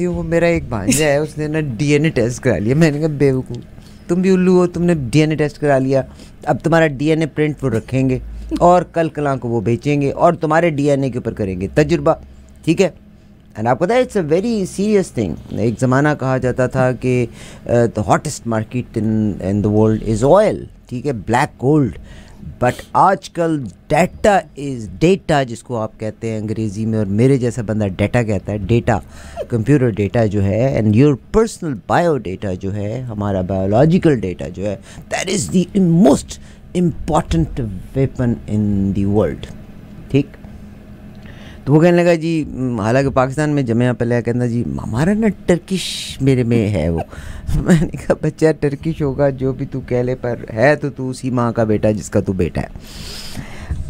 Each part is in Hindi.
दी वो मेरा एक भांजा है उसने ना डीएनए टेस्ट करा लिया मैंने कहा बेवकूफ़ तुम भी उल्लू हो तुमने डीएनए टेस्ट करा लिया अब तुम्हारा डीएनए प्रिंट वो रखेंगे और कल कला को वो बेचेंगे और तुम्हारे डीएनए के ऊपर करेंगे तजुर्बा ठीक है एंड आपको पता है it's a very serious thing एक ज़माना कहा जाता था कि the hottest market in in the world is oil ठीक है ब्लैक गोल्ड बट आजकल डाटा इज़ डेटा जिसको आप कहते हैं अंग्रेज़ी में और मेरे जैसा बंदा डेटा कहता है डेटा कंप्यूटर डेटा जो है and your personal bio data जो है हमारा बायोलॉजिकल डेटा जो है that is the most important weapon in the world ठीक तो वो कहने लगा जी हालांकि पाकिस्तान में जमे पहले कहना जी हमारा ना टर्किश मेरे में है वो मैंने कहा बच्चा टर्किश होगा जो भी तू कह ले पर है तो तू उसी माँ का बेटा जिसका तू बेटा है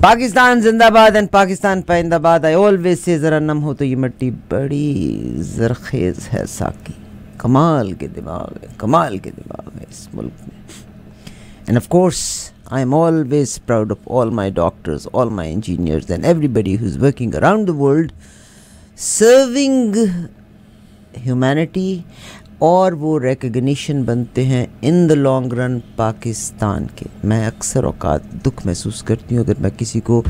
पाकिस्तान जिंदाबाद एंड पाकिस्तान पाइंदाबाद आई ऑलवेज से ज़रा नम हो तो ये मट्टी बड़ी जरखेज़ है साकी कमाल के दिमाग है कमाल के दिमाग है इस मुल्क में and of course I'm always proud of all my doctors, all my engineers, and everybody who's working around the world serving humanity. और वो रिकग्निशन बनते हैं in the long run Pakistan के मैं अक्सर अवकात दुख महसूस करती हूँ अगर मैं किसी को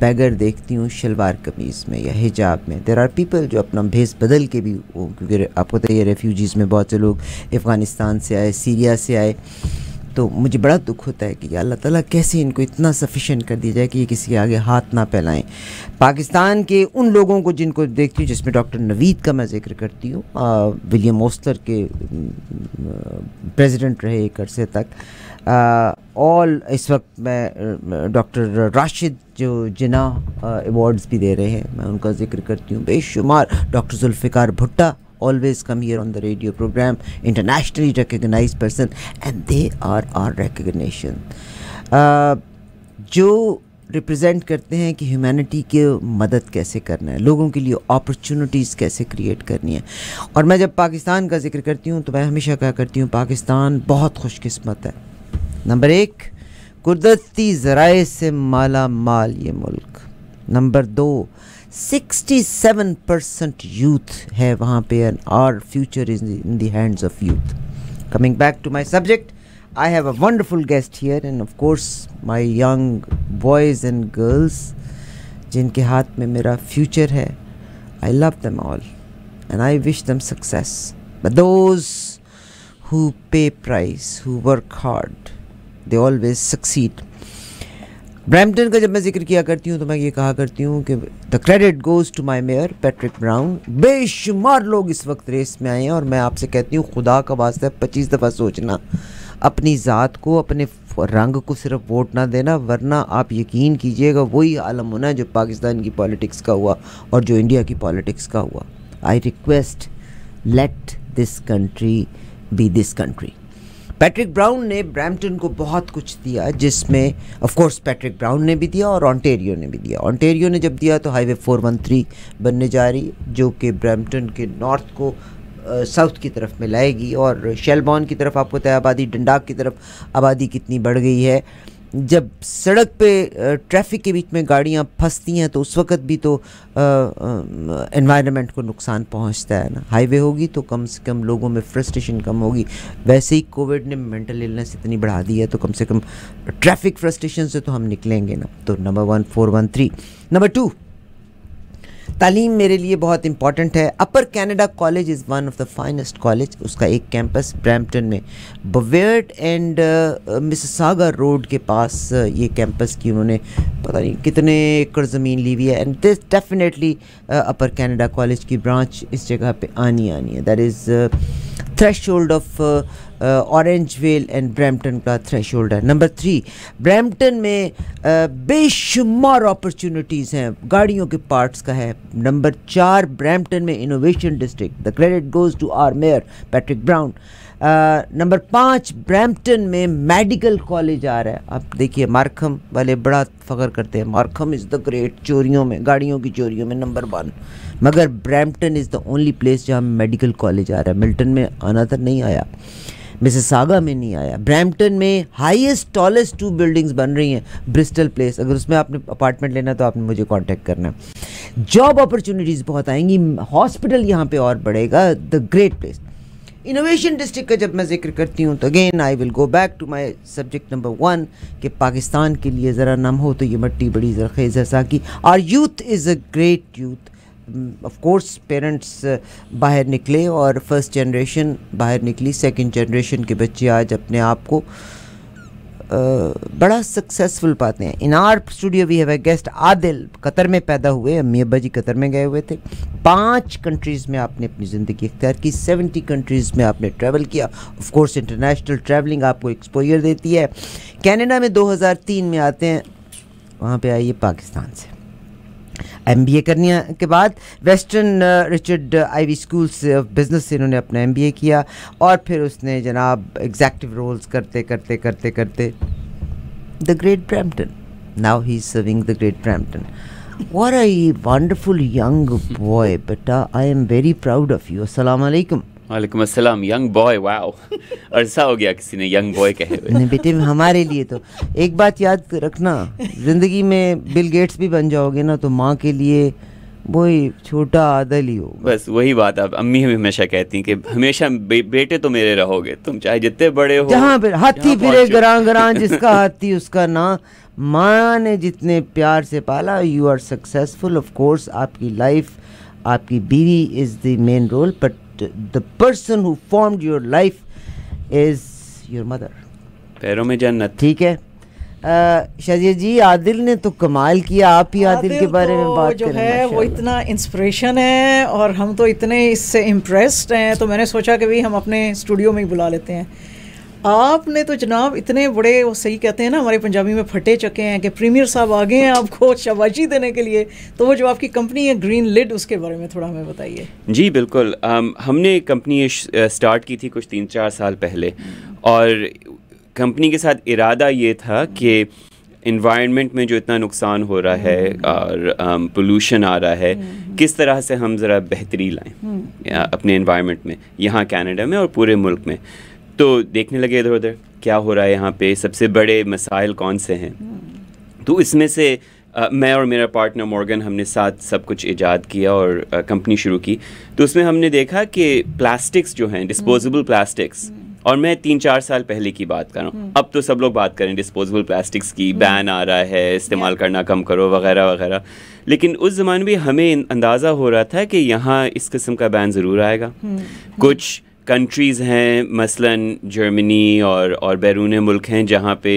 बैगर देखती हूँ शलवार कमीज़ में या हिजाब में देर आर पीपल जो अपना भेस बदल के भी वो क्योंकि आपको पता है रेफ्यूजीज़ में बहुत से लोग अफ़गानिस्तान से आए सीरिया से आए तो मुझे बड़ा दुख होता है कि अल्लाह ताला कैसे इनको इतना सफिशेंट कर दिया जाए कि ये किसी के आगे हाथ ना फैलाएं पाकिस्तान के उन लोगों को जिनको देखती हूँ जिसमें डॉक्टर नवीद का मैं जिक्र करती हूँ विलियम ओस्टर के प्रेसिडेंट रहे एक अरसे तक ऑल इस वक्त मैं डॉक्टर राशिद जो जिना अवार्ड्स भी दे रहे हैं मैं उनका जिक्र करती हूँ बेशुमार डॉक्टर जुल्फ़िकार भुट्टा always come here on the radio program, internationally recognized person, and they are our recognition. Uh, जो रिप्रेजेंट करते हैं कि ह्यूमैनिटी के मदद कैसे करना है लोगों के लिए अपॉर्चुनिटीज़ कैसे क्रिएट करनी है और मैं जब पाकिस्तान का जिक्र करती हूँ तो मैं हमेशा कहा करती हूँ पाकिस्तान बहुत खुशकस्मत है नंबर एक कुदरती ज़राए से माला माल ये मुल्क नंबर दो 67% youth have. वहाँ पे and our future is in the hands of youth Coming back to my subject, I have a wonderful guest here and of course my young boys and girls जिनके हाथ में मेरा future है I love them all and I wish them success but those who pay price who work hard they always succeed Brampton का जब मैं जिक्र किया करती हूँ तो मैं ये कहा करती हूँ कि the credit goes to my mayor Patrick Brown बेशुमार लोग इस वक्त रेस में आए हैं और मैं आपसे कहती हूँ खुदा का वास्ता पच्चीस दफ़ा सोचना अपनी ज़ात को अपने रंग को सिर्फ वोट ना देना वरना आप यकीन कीजिएगा वही आलम होना जो पाकिस्तान की पॉलिटिक्स का हुआ और जो इंडिया की पॉलिटिक्स का हुआ I request let this country be this country Patrick Brown ने ब्रैम्पटन को बहुत कुछ दिया जिसमें ऑफ कोर्स पैट्रिक ब्राउन ने भी दिया और ऑन्टेरियो ने भी दिया ऑन्टेरियो ने जब दिया तो हाईवे थ्री बनने जा रही जो कि ब्रैम्पटन के नॉर्थ को साउथ की तरफ में लाएगी और शेलबॉन की तरफ आपको तय आबादी डंडाक की तरफ आबादी कितनी बढ़ गई है जब सड़क पे ट्रैफिक के बीच में गाड़ियाँ फंसती हैं तो उस वक्त भी तो इन्वायरमेंट को नुकसान पहुँचता है ना हाईवे होगी तो कम से कम लोगों में फ्रस्ट्रेशन कम होगी वैसे ही कोविड ने मेंटल इलनेस इतनी बढ़ा दी है तो कम से कम ट्रैफिक फ्रस्ट्रेशन से तो हम निकलेंगे ना तो number one four one three number two तालीम मेरे लिए बहुत इंपॉर्टेंट है upper Canada college is one of the finest college उसका एक कैंपस ब्रैम्पटन में बवेर्ट एंड मिसागर रोड के पास uh, ये कैंपस की उन्होंने पता नहीं कितने एकड़ ज़मीन ली हुई है and this definitely upper Canada college की ब्रांच इस जगह पे आनी आनी है that is threshold of orange well and Brampton का थ्रेश है नंबर थ्री ब्रैम्पटन में uh, बेशुमार अपॉर्चुनिटीज़ हैं गाड़ियों के पार्ट्स का है नंबर चार ब्रैम्पटन में innovation district the credit goes to our mayor Patrick Brown number पाँच ब्रैम्पटन में मेडिकल कॉलेज आ रहा है आप देखिए मार्कम वाले बड़ा फ़ख्र करते हैं मार्कम इज़ द ग्रेट चोरियों में गाड़ियों की चोरियों में नंबर वन मगर Brampton is the only place जहाँ मेडिकल कॉलेज आ रहा है मिल्टन में आना तो नहीं आया मिसिसागा में नहीं आया ब्रैम्पटन में हाईएस्ट टॉलेस्ट टू बिल्डिंग्स बन रही हैं ब्रिस्टल प्लेस अगर उसमें आपने अपार्टमेंट लेना तो आपने मुझे कांटेक्ट करना जॉब अपॉर्चुनिटीज़ बहुत आएंगी हॉस्पिटल यहाँ पे और बढ़ेगा the great place innovation district का जब मैं जिक्र करती हूँ तो again I will go back to my subject number one कि पाकिस्तान के लिए ज़रा नम हो तो ये मट्टी बड़ी जरखेज़ है साकी our youth is a great youth of course parents बाहर निकले और फर्स्ट जनरेशन बाहर निकली सेकंड जनरेशन के बच्चे आज अपने आप को uh, बड़ा सक्सेसफुल पाते हैं in our studio we have a guest Adil Qatar में पैदा हुए अम्मी अब्बा जी कतर में गए हुए थे पांच कंट्रीज़ में आपने अपनी ज़िंदगी इख्तियार की सेवेंटी कंट्रीज़ में आपने ट्रैवल किया ऑफ कोर्स इंटरनेशनल ट्रैवलिंग आपको एक्सपोजर देती है कनाडा में 2003 में आते हैं वहाँ पे आइए पाकिस्तान से एमबीए करने के बाद वेस्टर्न रिचर्ड आईवी स्कूल से बिज़नेस से इन्होंने अपना एमबीए किया और फिर उसने जनाब एग्जैक्टिव रोल्स करते करते करते करते the great Brampton now he is serving the great Brampton where I wonderful young boy beta. I am very proud of you Assalamu वालेकुम अस्सलाम यंग बॉय वाओ अरसा हो गया किसी ने यंग बॉय कहे हुए बेटे हमारे लिए तो एक बात याद रखना ज़िंदगी में बिल गेट्स भी बन जाओगे ना तो माँ के लिए वही छोटा आदल ही हो बस वही बात आप अम्मी हमें हमेशा कहती हैं कि हमेशा बे, बेटे तो मेरे रहोगे तुम चाहे जितने बड़े हो जहाँ पर हाथी फिरे ग्रां ग्रां जिसका हाथी उसका ना माँ ने जितने प्यार से पाला you are successful of course आपकी लाइफ आपकी बीवी is the main role but the person who formed your life is your mother पैरों में जन्नत ठीक है शाजिया जी आदिल ने तो कमाल किया आप ही आदिल, आदिल के बारे तो में बात जो है वो इतना इंस्पिरेशन है और हम तो इतने इससे इम्प्रेस्ड हैं तो मैंने सोचा कि भाई हम अपने स्टूडियो में ही बुला लेते हैं आपने तो जनाब इतने बड़े वो सही कहते हैं ना हमारे पंजाबी में फटे चके हैं कि प्रीमियर साहब आ गए हैं आपको शाबाशी देने के लिए तो वो जो आपकी कंपनी है ग्रीन लिड उसके बारे में थोड़ा हमें बताइए जी बिल्कुल आम, हमने कंपनी स्टार्ट की थी कुछ तीन चार साल पहले और कंपनी के साथ इरादा ये था कि इन्वायरमेंट में जो इतना नुकसान हो रहा है और पोल्यूशन आ रहा है किस तरह से हम ज़रा बेहतरी लाएँ हम्म। अपने इन्वायरमेंट में यहाँ कनाडा में और पूरे मुल्क में तो देखने लगे इधर उधर क्या हो रहा है यहाँ पे सबसे बड़े मसाइल कौन से हैं hmm. तो इसमें से आ, मैं और मेरा पार्टनर मॉर्गन हमने साथ सब कुछ ईजाद किया और कंपनी शुरू की तो उसमें हमने देखा कि प्लास्टिक्स जो हैं डिस्पोजेबल प्लास्टिक्स hmm. hmm. और मैं तीन चार साल पहले की बात कर रहा हूँ अब तो सब लोग बात करें डिस्पोजेबल प्लास्टिक्स की बैन आ रहा है इस्तेमाल करना कम करो वगैरह वगैरह लेकिन उस ज़माने में हमें अंदाज़ा हो रहा था कि यहाँ इस किस्म का बैन ज़रूर आएगा कुछ कंट्रीज़ हैं मसलन जर्मनी और और बैरून मुल्क हैं जहाँ पे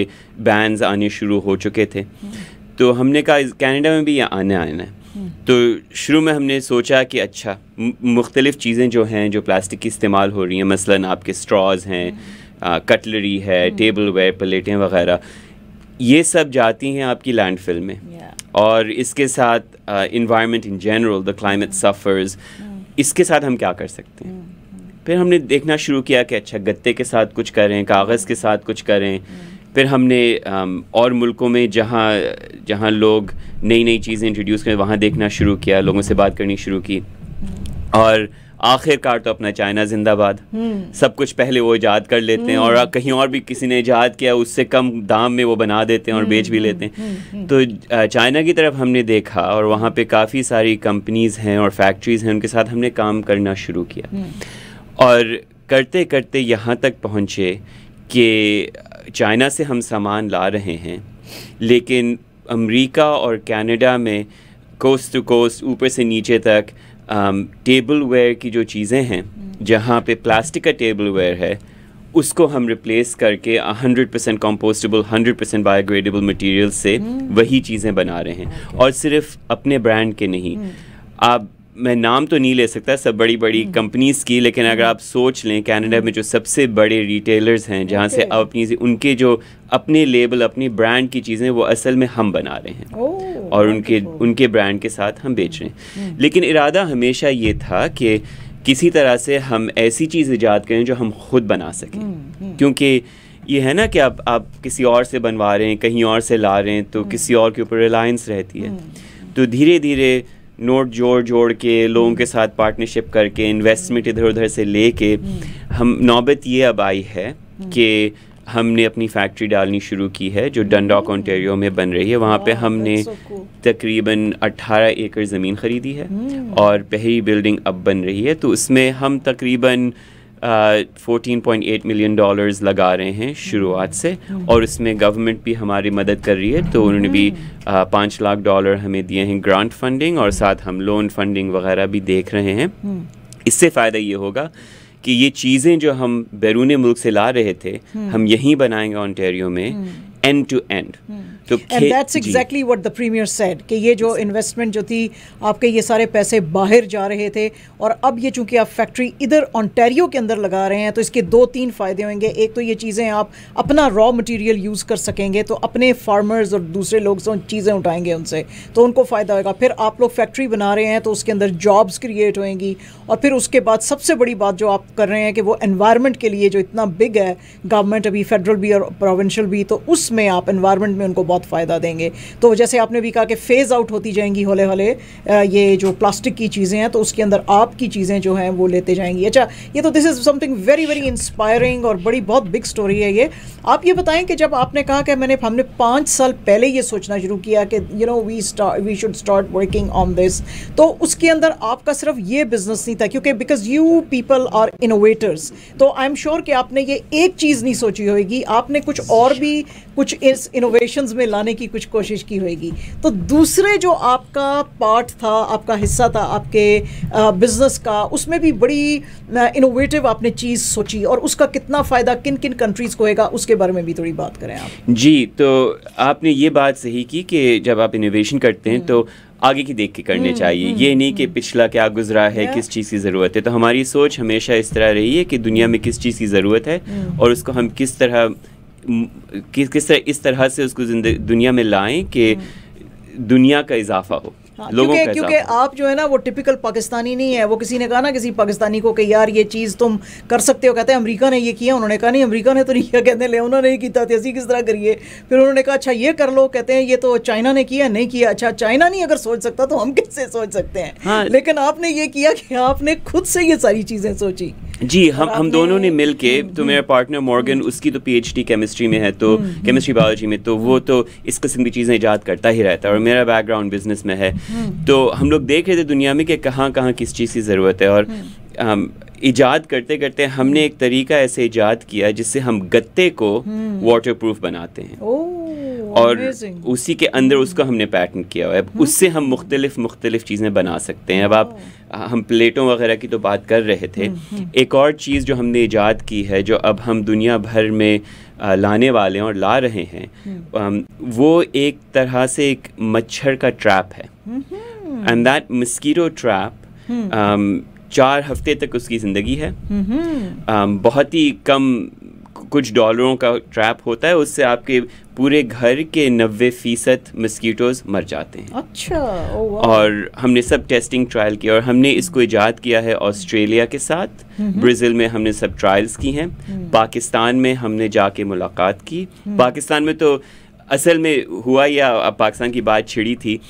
बैनस आने शुरू हो चुके थे हम्म। तो हमने कहा कनाडा में भी आने आना है हम्म। तो शुरू में हमने सोचा कि अच्छा मुख्तलिफ़ चीज़ें जो हैं जो प्लास्टिक की इस्तेमाल हो रही हैं मसलन आपके स्ट्रॉज हैं हम्म। कटलरी है टेबल वेयर प्लेटें वगैरह ये सब जाती हैं आपकी लैंडफिल में yeah. और इसके साथ environment in general the climate suffers इसके साथ हम क्या कर सकते हैं फिर हमने देखना शुरू किया कि अच्छा गत्ते के साथ कुछ करें कागज़ के साथ कुछ करें फिर हमने और मुल्कों में जहाँ जहाँ लोग नई नई चीज़ें इंट्रोड्यूस करें वहाँ देखना शुरू किया लोगों से बात करनी शुरू की और आखिरकार तो अपना चाइना जिंदाबाद हम्म। सब कुछ पहले वो ईजाद कर लेते हैं और हम्म। कहीं और भी किसी ने ईजाद किया उससे कम दाम में वो बना देते हैं और बेच भी हम्म, लेते हैं तो चाइना की तरफ हमने देखा और वहाँ पे काफ़ी सारी कंपनीज़ हैं और फैक्ट्रीज़ हैं उनके साथ हमने काम करना शुरू किया और करते करते यहाँ तक पहुँचे कि चाइना से हम सामान ला रहे हैं लेकिन अमेरिका और कनाडा में कोस्ट टू कोस्ट ऊपर से नीचे तक टेबल um, वेयर की जो चीज़ें हैं हम्म। जहाँ पे प्लास्टिक का टेबल वेयर है उसको हम रिप्लेस करके 100 percent compostable hundred percent biodegradable material से हम्म। वही चीज़ें बना रहे हैं और सिर्फ अपने ब्रांड के नहीं हम्म। आप मैं नाम तो नहीं ले सकता सब बड़ी बड़ी कंपनीज की लेकिन अगर आप सोच लें कनाडा में जो सबसे बड़े रिटेलर्स हैं जहाँ से आप अपनी उनके जो अपने लेबल अपनी ब्रांड की चीज़ें वो असल में हम बना रहे हैं oh, और उनके उनके ब्रांड के साथ हम बेच रहे हैं हम्म। लेकिन इरादा हमेशा ये था कि किसी तरह से हम ऐसी चीज़ ईजाद करें जो हम खुद बना सकें हम्म, हम्म। क्योंकि ये है ना कि आप आप किसी और से बनवा रहे हैं कहीं और से ला रहे हैं तो किसी और के ऊपर रिलायंस रहती है तो धीरे धीरे नोट जोड़ जोड़ के लोगों के साथ पार्टनरशिप करके इन्वेस्टमेंट इधर उधर से ले के हम्म। हम नौबत ये अब आई है हम्म। कि हमने अपनी फैक्ट्री डालनी शुरू की है जो डंडॉक ऑन्टेरियो हम्म। में बन रही है वहाँ पे हमने तकरीबन 18 एकड़ ज़मीन ख़रीदी है और पहली बिल्डिंग अब बन रही है तो उसमें हम तकरीबन 14.8 पॉइंट एट मिलियन डॉलर्स लगा रहे हैं शुरुआत से और उसमें गवर्नमेंट भी हमारी मदद कर रही है तो उन्होंने भी पाँच लाख डॉलर हमें दिए हैं ग्रांट फंडिंग और साथ हम लोन फंडिंग वगैरह भी देख रहे हैं हम्म। इससे फ़ायदा ये होगा कि ये चीज़ें जो हम बैरून मुल्क से ला रहे थे हम्म। हम यहीं बनाएंगे ऑनटेरियो में एंड टू एंड तो and that's exactly what the premier said कि ये जो इन्वेस्टमेंट जो थी आपके ये सारे पैसे बाहर जा रहे थे और अब ये चूंकि आप फैक्ट्री इधर ऑन्टेरियो के अंदर लगा रहे हैं तो इसके दो तीन फ़ायदे होंगे एक तो ये चीज़ें आप अपना रॉ मटेरियल यूज़ कर सकेंगे तो अपने फार्मर्स और दूसरे लोग से चीज़ें उठाएंगे उनसे तो उनको फ़ायदा होगा फिर आप लोग फैक्ट्री बना रहे हैं तो उसके अंदर जॉब्स क्रिएट होंगी और फिर उसके बाद सबसे बड़ी बात जो आप कर रहे हैं कि वो एनवायरमेंट के लिए जो इतना बिग है गवर्नमेंट अभी फेडरल भी और प्रोविंशल भी तो उसमें आप इन्वायरमेंट में उनको बहुत बहुत फ़ायदा देंगे तो जैसे आपने भी कहा कि फ़ेज़ आउट होती जाएंगी हौले हौले ये जो प्लास्टिक की चीज़ें हैं तो उसके अंदर आपकी चीज़ें जो हैं वो लेते जाएंगी अच्छा ये तो this is something very very inspiring और बड़ी बहुत बिग स्टोरी है ये आप ये बताएं कि जब आपने कहा कि मैंने हमने पाँच साल पहले ये सोचना शुरू किया कि you know we we should start working on this तो उसके अंदर आपका सिर्फ ये बिजनेस नहीं था क्योंकि because you people are innovators तो आई एम श्योर कि आपने ये एक चीज़ नहीं सोची होगी आपने कुछ और भी कुछ इस इनोवेशन में में लाने की कुछ कोशिश की होगी तो दूसरे जो आपका पार्ट था आपका हिस्सा था आपके बिजनेस का उसमें भी बड़ी इनोवेटिव आपने चीज़ सोची और उसका कितना फ़ायदा किन किन कंट्रीज़ को होगा उसके बारे में भी थोड़ी बात करें आप जी तो आपने ये बात सही की कि जब आप इनोवेशन करते हैं तो हम्म। आगे की देख के करने हम्म, चाहिए हम्म, ये नहीं कि पिछला क्या गुजरा है किस चीज़ की ज़रूरत है तो हमारी सोच हमेशा इस तरह रही है कि दुनिया में किस चीज़ की ज़रूरत है और उसको हम किस तरह किस किस तरह इस तरह से उसको दुनिया में लाएं कि हम्म। दुनिया का इजाफा हो हाँ, क्योंकि क्योंकि आप जो है ना वो टिपिकल पाकिस्तानी नहीं है वो किसी ने कहा ना किसी पाकिस्तानी को कि यार ये चीज़ तुम कर सकते हो कहते हैं अमेरिका ने ये किया उन्होंने कहा नहीं अमेरिका ने तो नहीं किया कहते हैं उन्होंने नहीं किया तेजी तो किस तरह करिए फिर उन्होंने कहा अच्छा ये कर लो कहते हैं ये तो चाइना ने किया नहीं किया अच्छा चाइना नहीं अगर सोच सकता तो हम कैसे सोच सकते हैं हाँ। लेकिन आपने ये किया कि आपने खुद से ये सारी चीज़ें सोची जी हम हम दोनों ने मिल के हम्म, तो हम्म। मेरा पार्टनर हम्म। मॉर्गन उसकी तो पीएचडी केमिस्ट्री में है तो केमिस्ट्री बायोलॉजी में तो वो तो इस किस्म की चीज़ें ईजाद करता ही रहता है और मेरा बैकग्राउंड बिजनेस में है तो हम लोग देख रहे थे दुनिया में कि कहाँ कहाँ किस चीज़ की ज़रूरत है और ईजाद करते करते हमने एक तरीका ऐसे ईजाद किया जिससे हम गत्ते को वाटर प्रूफ बनाते हैं और उसी के अंदर उसको हमने पैटर्न किया हुआ है हम्म। उससे हम मुख्तलिफ मुख्तलिफ चीज़ें बना सकते हैं अब आप हम प्लेटों वगैरह की तो बात कर रहे थे हम्म, हम्म। एक और चीज़ जो हमने ईजाद की है जो अब हम दुनिया भर में लाने वाले हैं और ला रहे हैं हम्म। वो एक तरह से एक मच्छर का ट्रैप है एंड दैट मस्कीटो ट्रैप चार हफ्ते तक उसकी ज़िंदगी है हम्म। बहुत ही कम कुछ डॉलरों का ट्रैप होता है उससे आपके पूरे घर के नब्बे फ़ीसद मस्कीटोज मर जाते हैं अच्छा और हमने सब टेस्टिंग ट्रायल किया और हमने इसको इजाद किया है ऑस्ट्रेलिया के साथ ब्राज़ील में हमने सब ट्रायल्स की हैं हम्म। पाकिस्तान में हमने जाके मुलाकात की हम्म। पाकिस्तान में तो असल में हुआ या पाकिस्तान की बात छिड़ी थी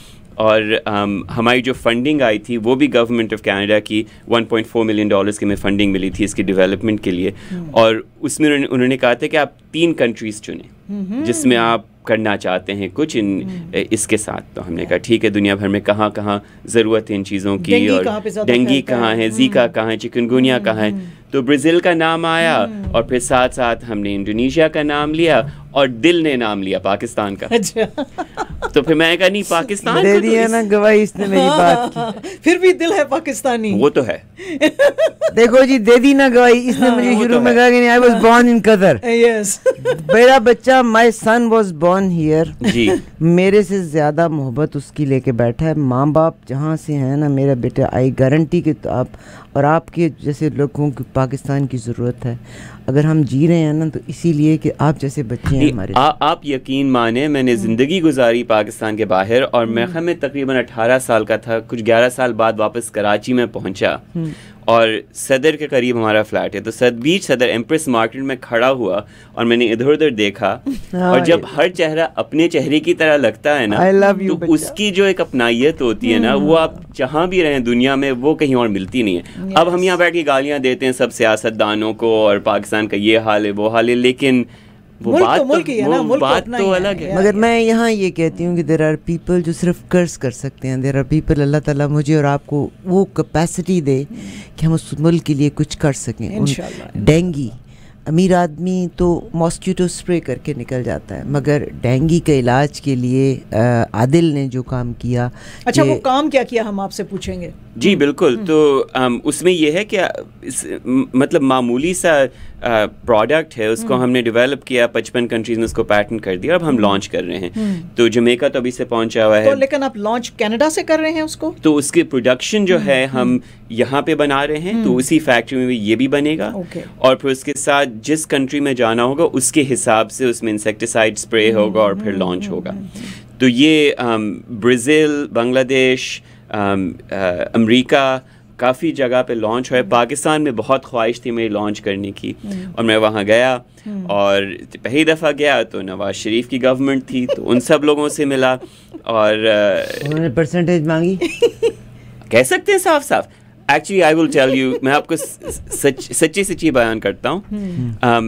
और um, हमारी जो फंडिंग आई थी वो भी गवर्नमेंट ऑफ कनाडा की 1.4 मिलियन डॉलर्स की हमें फंडिंग मिली थी इसकी डेवलपमेंट के लिए हम्म। और उसमें उन्होंने, उन्होंने कहा था कि आप तीन कंट्रीज़ चुने जिसमें आप करना चाहते हैं कुछ इन हम्म। इसके साथ तो हमने कहा ठीक है दुनिया भर में कहाँ कहाँ ज़रूरत है इन चीज़ों की और डेंगी कहाँ है जीका हम्म। कहाँ है चिकनगुनिया कहाँ है तो ब्राज़ील का नाम आया hmm. और फिर साथ साथ हमने इंडोनेशिया का नाम लिया और दिल ने नाम लिया पाकिस्तान का अच्छा। तो फिर मैं कहा नहीं पाकिस्तान दे दिया तो ना गवाही इसने मेरी बात की फिर भी दिल है पाकिस्तानी वो तो है देखो जी दे दी ना गवाही इसने हाँ, मुझे शुरू तो में कहा कि I was born in Qatar yes मेरा बच्चा my son was born here जी मेरे से ज्यादा मोहब्बत उसकी लेके बैठा है माँ बाप जहाँ से है ना मेरा बेटा आई गारंटी के तो आप और आपके जैसे लोगों की पाकिस्तान की ज़रूरत है अगर हम जी रहे हैं ना तो इसीलिए कि आप जैसे बच्चे हैं हमारे आ, आप यकीन माने मैंने ज़िंदगी गुजारी पाकिस्तान के बाहर और मैं हम्म। मैं तकरीबन 18 साल का था कुछ 11 साल बाद वापस कराची में पहुंचा हम्म। और सदर के करीब हमारा फ्लैट है तो सद बीच सदर एम्प्रेस मार्केट में खड़ा हुआ और मैंने इधर उधर देखा और जब हर चेहरा अपने चेहरे की तरह लगता है ना आई तो उसकी जो एक अपनाइत होती है ना hmm. वो आप जहाँ भी रहें दुनिया में वो कहीं और मिलती नहीं है yes. अब हम यहाँ बैठ के गालियाँ देते हैं सब सियासतदानों को और पाकिस्तान का ये हाल है वो हाल है लेकिन तो तो- तो मगर मैं यहाँ ये कहती हूँ कि देर आर पीपल जो सिर्फ कर्ज कर सकते हैं देर आर पीपल अल्लाह ताला मुझे और आपको वो कैपेसिटी दे कि हम उस मुल्क के लिए कुछ कर सकें डेंगी अमीर आदमी तो मॉस्किटो स्प्रे करके निकल जाता है मगर डेंगू के इलाज के लिए आदिल ने जो काम किया अच्छा वो काम क्या किया हम आपसे पूछेंगे जी हम्म। बिल्कुल हम्म। तो उसमें ये है कि मतलब मामूली सा प्रोडक्ट है उसको हम्म। हमने डेवलप किया पचपन कंट्रीज ने उसको पैटर्न कर दिया अब हम लॉन्च हम्म। कर रहे हैं हम्म। तो जमेका तो अभी से पहुंचा हुआ है तो लेकिन आप लॉन्च कनाडा से कर रहे हैं उसको तो उसके प्रोडक्शन जो है हम यहाँ पे बना रहे हैं तो उसी फैक्ट्री में भी ये भी बनेगा और फिर उसके साथ जिस कंट्री में जाना होगा उसके हिसाब से उसमें इंसेक्टिसाइड स्प्रे होगा और फिर लॉन्च होगा तो ये ब्राज़ील बांग्लादेश अमरीका काफ़ी जगह पे लॉन्च है हम्म। पाकिस्तान में बहुत ख्वाहिश थी मेरी लॉन्च करने की हम्म। और मैं वहाँ गया हम्म। और पहली दफ़ा गया तो नवाज शरीफ की गवर्नमेंट थी तो उन सब लोगों से मिला और उन्होंने परसेंटेज मांगी कह सकते हैं साफ साफ actually I will tell you मैं आपको सच सच्ची सच्ची बयान करता हूँ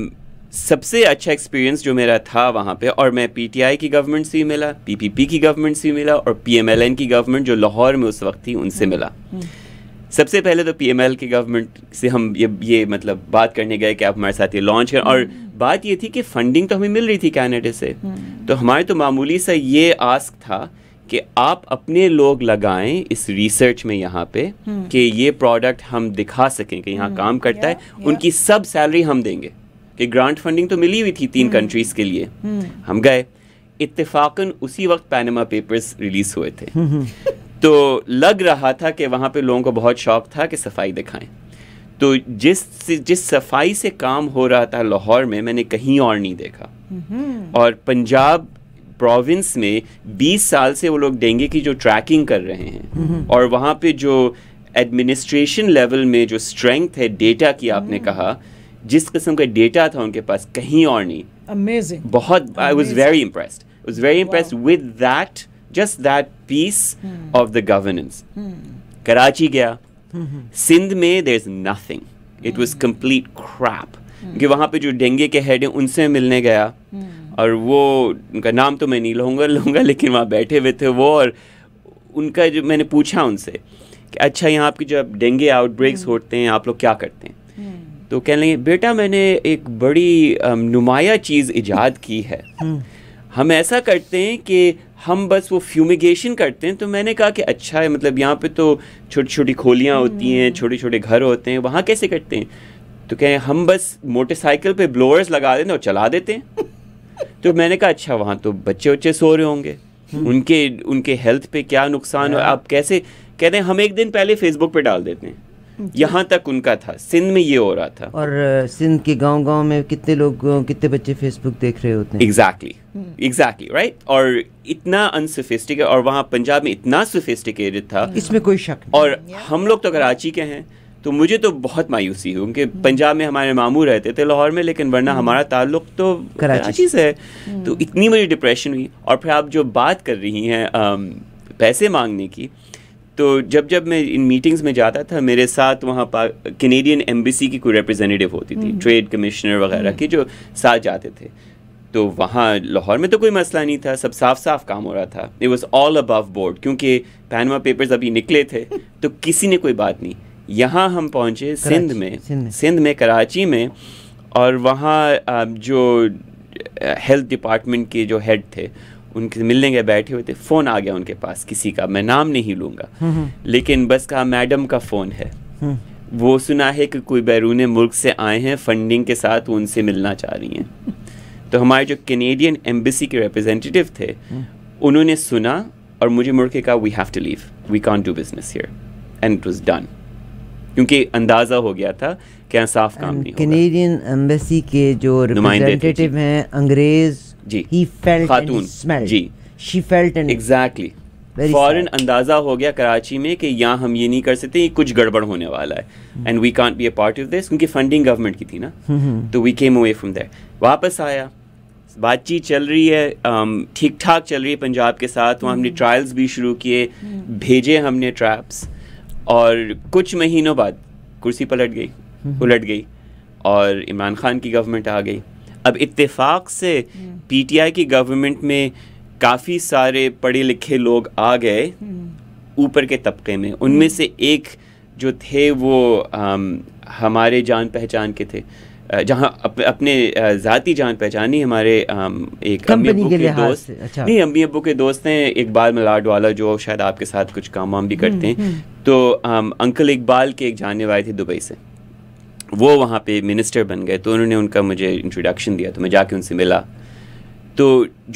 सबसे अच्छा एक्सपीरियंस जो मेरा था वहाँ पे और मैं पीटीआई की गवर्नमेंट से भी मिला पीपीपी की गवर्नमेंट से भी मिला और पीएमएलएन की गवर्नमेंट जो लाहौर में उस वक्त थी उनसे मिला सबसे पहले तो पी की गवर्नमेंट से हम ये ये मतलब बात करने गए कि आप हमारे साथ ये लॉन्च करें और हम्म। बात ये थी कि फंडिंग तो हमें मिल रही थी कैनेडा से हम्म। तो हमारे तो मामूली सा ये आस्क था कि आप अपने लोग लगाएं इस रिसर्च में यहाँ पे हम्म। कि ये प्रोडक्ट हम दिखा सकें कि यहाँ काम करता है उनकी सब सैलरी हम देंगे कि ग्रांट फंडिंग तो मिली हुई थी तीन कंट्रीज के लिए हम गए इतफाक़न उसी वक्त पैनमा पेपर्स रिलीज हुए थे तो लग रहा था कि वहाँ पे लोगों को बहुत शौक था कि सफाई दिखाएं तो जिस जिस सफाई से काम हो रहा था लाहौर में मैंने कहीं और नहीं देखा हम्म। और पंजाब प्रोविंस में 20 साल से वो लोग डेंगे की जो ट्रैकिंग कर रहे हैं हम्म। और वहाँ पे जो एडमिनिस्ट्रेशन लेवल में जो स्ट्रेंथ है डेटा की आपने हम्म। कहा जिस किस्म का डेटा था उनके पास कहीं और नहीं अमेजिंग बहुत I was very impressed was very impress with that just that piece of the governance Karachi गया सिंध में there is nothing it was complete crap क्योंकि वहाँ पे जो डेंगे के हेड हैं उनसे मिलने गया और वो उनका नाम तो मैं नहीं लूँगा लूँगा लेकिन वहाँ बैठे हुए थे वो और उनका जो मैंने पूछा उनसे कि अच्छा यहाँ आपके जब डेंगे आउटब्रेक्स होते हैं आप लोग क्या करते हैं तो कह लेंगे बेटा मैंने एक बड़ी नुमाया चीज़ इजाद की है हम ऐसा करते हैं कि हम बस वो फ्यूमिगेशन करते हैं तो मैंने कहा कि अच्छा है मतलब यहाँ पे तो छोटी छोटी खोलियाँ होती हैं हम्म। छोटे छोटे घर होते हैं वहाँ कैसे करते हैं तो कहें हम बस मोटरसाइकिल पे ब्लोअर्स लगा देते हैं और चला देते हैं तो मैंने कहा अच्छा वहाँ तो बच्चे उच्चे सो रहे होंगे हम्म। उनके उनके हेल्थ पे क्या नुकसान हो हाँ। आप कैसे कहते हैं हम एक दिन पहले फेसबुक पे डाल देते हैं यहाँ तक उनका था सिंध में ये हो रहा था और सिंध के गांव गांव में कितने लोग कितने बच्चे फेसबुक देख रहे होते हैं एग्जैक्टली एग्जैक्टली राइट और इतना अनसोफिस्टिकेट और वहाँ पंजाब में इतना सोफिस्टिकेटेड था हम्म। इसमें कोई शक और हम लोग तो कराची के हैं तो मुझे तो बहुत मायूसी हुई क्योंकि हम्म। पंजाब में हमारे मामू रहते थे लाहौर में लेकिन वरना हम्म। हमारा ताल्लुक तो कराची से है तो इतनी बड़ी डिप्रेशन हुई और फिर आप जो बात कर रही हैं पैसे मांगने की तो जब जब मैं इन मीटिंग्स में जाता था मेरे साथ वहाँ कैनेडियन एम्बेसी की कोई रिप्रेजेंटेटिव होती थी ट्रेड हम्म। कमिश्नर वगैरह हम्म। की जो साथ जाते थे तो वहाँ लाहौर में तो कोई मसला नहीं था सब साफ साफ काम हो रहा था it was all above board क्योंकि पैनमा पेपर्स अभी निकले थे तो किसी ने कोई बात नहीं यहाँ हम पहुँचे सिंध में सिंध में कराची में और वहाँ जो हेल्थ डिपार्टमेंट के जो हेड थे उनके मिलने गए बैठे हुए थे फ़ोन आ गया उनके पास किसी का मैं नाम नहीं लूंगा लेकिन बस कहा मैडम का फ़ोन है वो सुना है कि कोई बैरून मुल्क से आए हैं फंडिंग के साथ उनसे मिलना चाह रही हैं तो हमारे जो कैनेडियन एम्बेसी के रिप्रेजेंटेटिव थे उन्होंने सुना और मुझे मुड़ के कहा we have to leave we can't do business here and it was done क्योंकि अंदाज़ा हो गया था कि साफ काम नहीं कैनेडियन एम्बेसी के जो रिप्रेजेंटेटिव हैं अंग्रेज़ जी खातून जी एग्जैक्टली फॉरन अंदाजा हो गया कराची में कि यहाँ हम ये नहीं कर सकते ये कुछ गड़बड़ होने वाला है and we can't be a part of this क्योंकि फंडिंग गवर्नमेंट की थी ना hmm, hmm. तो we came away from that वापस आया बातचीत चल रही है um, ठीक ठाक चल रही है पंजाब के साथ वहाँ हमने ट्रायल्स hmm. भी शुरू किए भेजे हमने ट्रैप्स और कुछ महीनों बाद कुर्सी पलट गई उलट गई और इमरान खान की गवर्नमेंट आ गई अब इत्तेफाक से पीटीआई की गवर्नमेंट में काफ़ी सारे पढ़े लिखे लोग आ गए ऊपर के तबके में उनमें से एक जो थे वो आम, हमारे जान पहचान के थे जहाँ अप, अपने ज़ाती जान पहचानी हमारे आम, एक अम्मी अबू के, के दोस्त अच्छा। नहीं अम्मी अबू के दोस्त हैं इकबाल मलाड वाला जो शायद आपके साथ कुछ काम वाम भी हम्म, करते हैं हम्म। तो आम, अंकल इकबाल के एक जाने वाले थे दुबई से वो वहाँ पे मिनिस्टर बन गए तो उन्होंने उनका मुझे इंट्रोडक्शन दिया तो मैं जाके उनसे मिला तो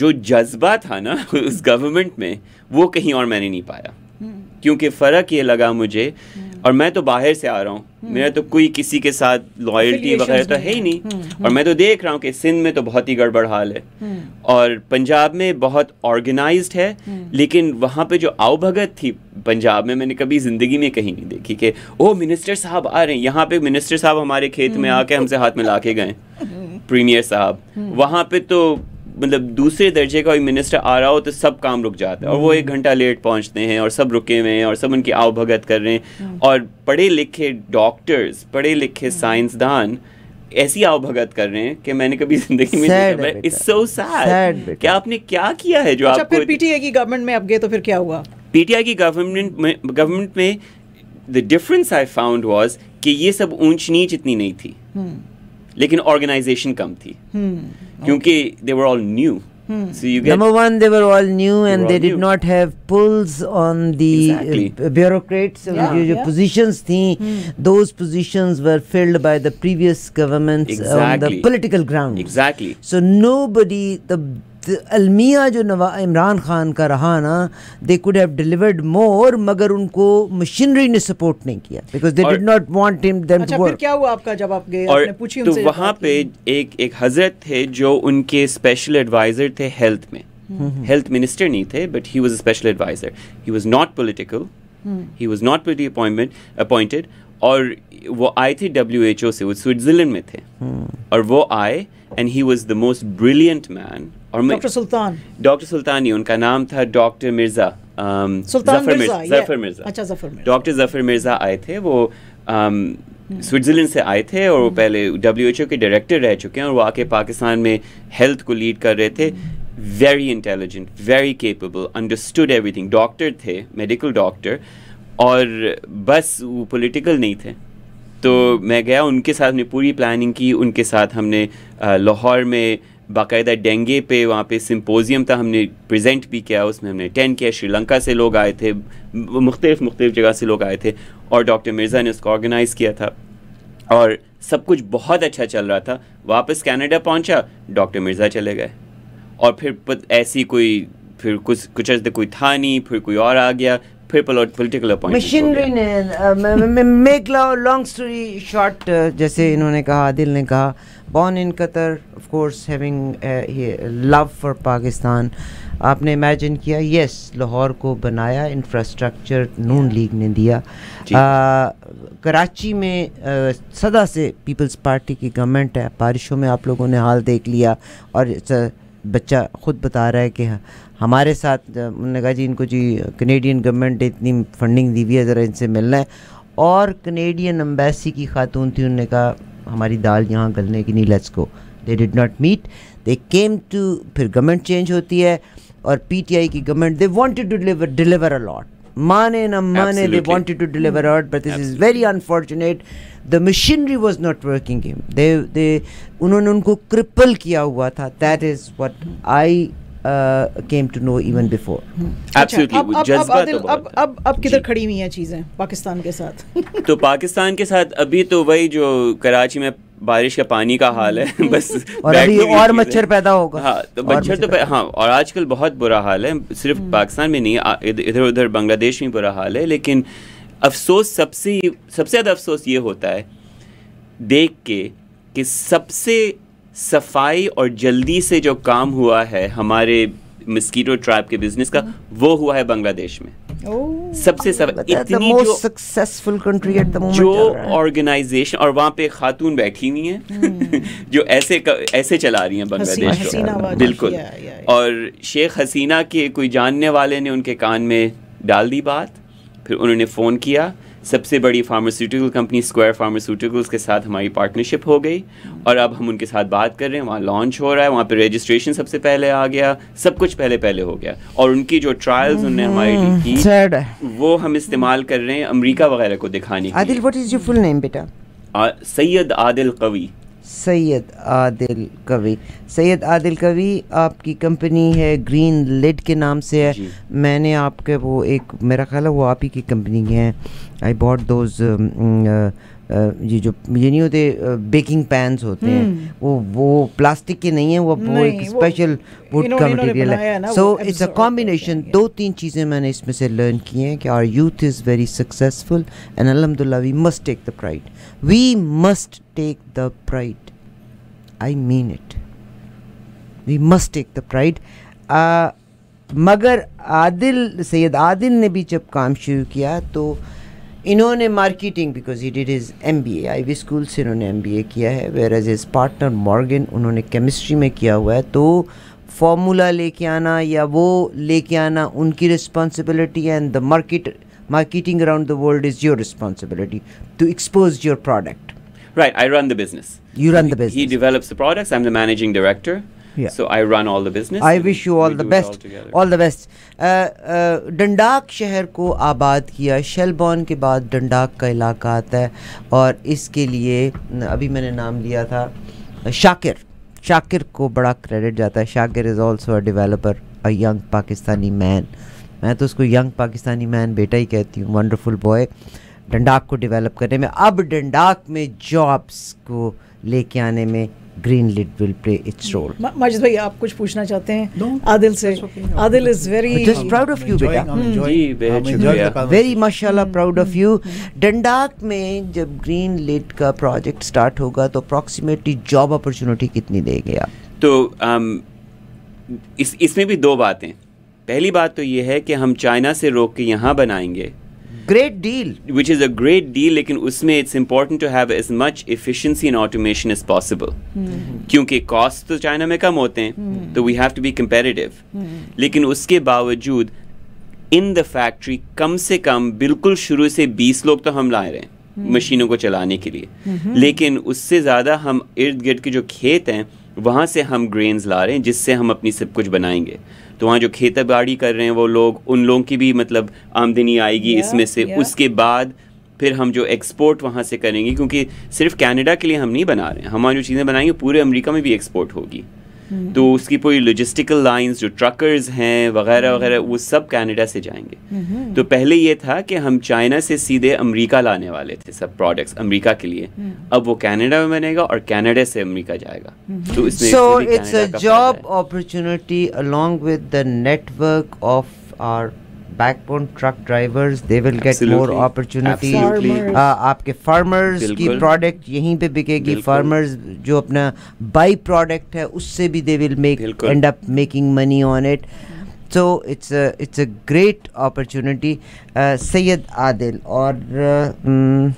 जो जज्बा था ना उस गवर्नमेंट में वो कहीं और मैंने नहीं पाया हम्म। क्योंकि फ़र्क ये लगा मुझे हम्म। हम्म। और मैं तो बाहर से आ रहा हूँ हम्म। मेरा तो कोई किसी के साथ लॉयल्टी वगैरह तो है ही नहीं हम्म, और मैं तो देख रहा हूँ कि सिंध में तो बहुत ही गड़बड़ हाल है और पंजाब में बहुत ऑर्गेनाइज्ड है लेकिन वहाँ पे जो आवभगत थी पंजाब में मैंने कभी ज़िंदगी में कहीं नहीं देखी कि ओ मिनिस्टर साहब आ रहे हैं यहाँ पे मिनिस्टर साहब हमारे खेत में आके हमसे हाथ मिला के गए प्रीमियर साहब वहाँ पे तो मतलब दूसरे दर्जे का कोई मिनिस्टर आ रहा हो तो सब काम रुक जाता है और वो एक हम्म। घंटा लेट पहुंचते हैं और सब रुके हुए हैं और सब उनकी आव भगत कर रहे हैं हम्म। और पढ़े लिखे डॉक्टर्स पढ़े लिखे साइंसदान हम्म। ऐसी आवभगत कर रहे हैं कि मैंने कभी जिंदगी में नहीं इट्स सो सैड क्या आपने क्या किया है जो अच्छा, आपको फिर पीटीआई की गवर्नमेंट में अब गए तो फिर क्या हुआ पीटीआई की गवर्नमेंट में गवर्नमेंट में the difference I found was कि ये सब ऊंच नीच इतनी नहीं थी लेकिन ऑर्गेनाइजेशन कम थी hmm. क्योंकि they were all new number one they were all new and they did not have pulls on the bureaucrats जो पोजीशंस थी those positions were filled by the previous governments on the political ground exactly so nobody the अलमिया जो नवा इमरान खान का रहा ना they could have delivered more मगर उनको मशीनरी ने सपोर्ट नहीं किया because they did not want him them to work क्या हुआ आपका जब आप गए और पूछी तो वहाँ पे एक एक हजरत थे जो उनके स्पेशल एडवाइजर थे हेल्थ में हेल्थ हम्म, मिनिस्टर हम्म। नहीं थे but he was special adviser he was not political he was not polity appointment appointed और वो आए थे डब्ल्यू एच ओ से वो स्विट्जरलैंड में थे हम्म। और वो आए and he was the most brilliant man और डॉक्टर सुल्तान डॉक्टर सुल्तानी उनका नाम था डॉक्टर मिर्ज़ा जफर मिर्जा जफर मिर्जा अच्छा जफर मिर्जा डॉक्टर जफर मिर्जा आए थे वो स्विट्ज़रलैंड um, hmm. से आए थे और वो hmm. पहले डब्ल्यू एच ओ के डायरेक्टर रह चुके हैं और वो आके पाकिस्तान में हेल्थ को लीड कर रहे थे very intelligent very capable understood everything doctor थे मेडिकल डॉक्टर और बस वो पॉलिटिकल नहीं थे तो hmm. मैं गया उनके साथ में पूरी प्लानिंग की उनके साथ हमने uh, लाहौर में बाकायदा डेंगे पे वहाँ पे सिम्पोजियम था हमने प्रेजेंट भी किया उसमें हमने अटेंड किया श्रीलंका से लोग आए थे मुख्तलिफ़ मुख्तलिफ़ जगह से लोग आए थे और डॉक्टर मिर्ज़ा ने उसको ऑर्गेनाइज़ किया था और सब कुछ बहुत अच्छा चल रहा था वापस कनाडा पहुंचा डॉक्टर मिर्ज़ा चले गए और फिर ऐसी कोई फिर कुछ कुछ अर्ज तो कोई था नहीं फिर कोई और आ गया people at particular point machinery ने मेक लॉन्ग स्टोरी शॉर्ट जैसे इन्होंने कहा आदिल ने कहा born born in Qatar of course having love for Pakistan आपने इमेजिन किया यस लाहौर को बनाया इंफ्रास्ट्रक्चर नून लीग ने दिया आ, uh, कराची में आ, uh, सदा से पीपल्स पार्टी की गवर्नमेंट है बारिशों में आप लोगों ने हाल देख लिया और uh, बच्चा ख़ुद बता रहा है कि हमारे साथ उन्होंने कहा जी इनको जी कनेडियन गवर्नमेंट ने इतनी फंडिंग दी हुई है ज़रा इनसे मिलना है और कनेडियन एम्बेसी की खातून थी उन्होंने कहा हमारी दाल यहाँ गलने की नहीं लेट्स को they did not meet they came to फिर गवर्नमेंट चेंज होती है और पीटीआई की government they wanted to deliver deliver a lot माने ना माने they wanted to deliver out but this is very unfortunate the machinery was not working they they उन्होंने उनको क्रिपल किया हुआ था that is what I came to know even before अब अब किधर खड़ी हुई हैं चीज़ें पाकिस्तान के साथ तो पाकिस्तान के साथ अभी तो वही जो कराची में बारिश का पानी का हाल है बस और अभी और मच्छर पैदा होगा हाँ तो मच्छर तो हाँ और आजकल बहुत बुरा हाल है सिर्फ हम्म। पाकिस्तान में नहीं इधर उधर बांग्लादेश में बुरा हाल है लेकिन अफसोस सबसे सबसे ज़्यादा अफसोस ये होता है देख के कि सबसे सफाई और जल्दी से जो काम हुआ है हमारे मस्कीटो ट्रैप के बिजनेस का हम्म। वो हुआ है बांग्लादेश में सबसे सब इतनी जो successful country at the moment जो ऑर्गेनाइजेशन और वहाँ पे खातून बैठी हुई हैं हम्म। जो ऐसे ऐसे चला रही हैं बांग्लादेश बिल्कुल और शेख हसीना के कोई जानने वाले ने उनके कान में डाल दी बात फिर उन्होंने फ़ोन किया सबसे बड़ी फार्मास्यूटिकल कंपनी स्क्वायर फार्मास्यूटिकल्स के साथ हमारी पार्टनरशिप हो गई और अब हम उनके साथ बात कर रहे हैं वहाँ लॉन्च हो रहा है वहाँ पर रजिस्ट्रेशन सबसे पहले आ गया सब कुछ पहले पहले हो गया और उनकी जो ट्रायल्स उनने हम्म, हमारे लिए की वो हम इस्तेमाल कर रहे हैं अमरीका वगैरह को दिखाने आदिल इज़ नेम बेटा सैयद आदिल कवी सैयद आदिल कवि सैयद आदिल कवि आपकी कंपनी है ग्रीन लिड के नाम से है मैंने आपके वो एक मेरा ख्याल है वो आप ही की कंपनी के हैं आई बॉट दोज ये जो ये नहीं होते बेकिंग uh, पैंस होते हैं हम्म। वो वो प्लास्टिक के नहीं है वो वो एक स्पेशल वुड का मटेरियल है सो इट्स अ कॉम्बिनेशन दो तीन चीज़ें मैंने इसमें से लर्न की हैं कि our youth is very successful and अलहमदिल्ला we must take the pride We must take the pride. I mean it. We must take the pride. Uh, मगर आदिल सैयद आदिल ने भी जब काम शुरू किया तो इन्होंने marketing because he did is M B A Ivey school से इन्होंने एम बी ए किया है whereas is partner Morgan उन्होंने केमिस्ट्री में किया हुआ है तो फार्मूला लेके आना या वो लेके आना उनकी responsibility and the market marketing around the world is your responsibility to expose your product. Right, I run the business. You run the business. He develops the products. I'm the managing director. Yeah. So I run all the business. I wish you all the best. All, all the best. Dundalk शहर को आबाद किया शेलबॉन के बाद डंडाक का इलाका आता है और इसके लिए अभी मैंने नाम लिया था शाकिर शाकिर को बड़ा क्रेडिट जाता है Shakir is also a developer a young Pakistani man मैं तो उसको यंग पाकिस्तानी मैन बेटा ही कहती हूँ वंडरफुल बॉय डंडाक को डेवलप करने में अब डंडाक में जॉब्स को लेके आने में green lit will play its role Majid भाई आप कुछ पूछना चाहते हैं आदिल से Adil is very just proud of you बेटा वेरी माशाल्लाह प्राउड ऑफ यू डंडाक में जब ग्रीन लिट का प्रोजेक्ट स्टार्ट होगा तो अप्रोक्सीमेटली जॉब अपॉर्चुनिटी कितनी देंगे आप तो um, इस इसमें भी दो बातें पहली बात तो ये है कि हम चाइना से रोक के यहाँ बनाएंगे great deal which is a great deal लेकिन उसमें it's important to have as much efficiency in automation is possible क्योंकि कॉस्ट तो चाइना में कम होते हैं हम्म। तो we have to be comparative लेकिन उसके बावजूद इन द फैक्ट्री कम से कम बिल्कुल शुरू से बीस लोग तो हम ला रहे हैं हम्म। मशीनों को चलाने के लिए हम्म। लेकिन उससे ज़्यादा हम इर्द गिर्द के जो खेत हैं वहां से हम ग्रेन्स ला रहे हैं जिससे हम अपनी सब कुछ बनाएंगे तो वहाँ जो खेती बाड़ी कर रहे हैं वो लोग उन लोगों की भी मतलब आमदनी आएगी yeah, इसमें से yeah. उसके बाद फिर हम जो एक्सपोर्ट वहाँ से करेंगे क्योंकि सिर्फ कनाडा के लिए हम नहीं बना रहे हैं हमारी जो चीज़ें बनाएंगे पूरे अमेरिका में भी एक्सपोर्ट होगी हम्म। तो उसकी पूरी लॉजिस्टिकल लाइंस जो ट्रकर्स हैं वगैरह हम्म। वगैरह वो सब कनाडा से जाएंगे हम्म। तो पहले ये था कि हम चाइना से सीधे अमेरिका लाने वाले थे सब प्रोडक्ट्स अमेरिका के लिए अब वो कनाडा में बनेगा और कनाडा से अमेरिका जाएगा तो इसमें so it's a job opportunity along with the network of our backbone truck drivers they will get more opportunity uh, आपके farmers की product यहीं पे बिकेगी farmers जो अपना by product है उससे भी they will make end up making money on it so it's a it's a great opportunity uh, Syed Adil और uh,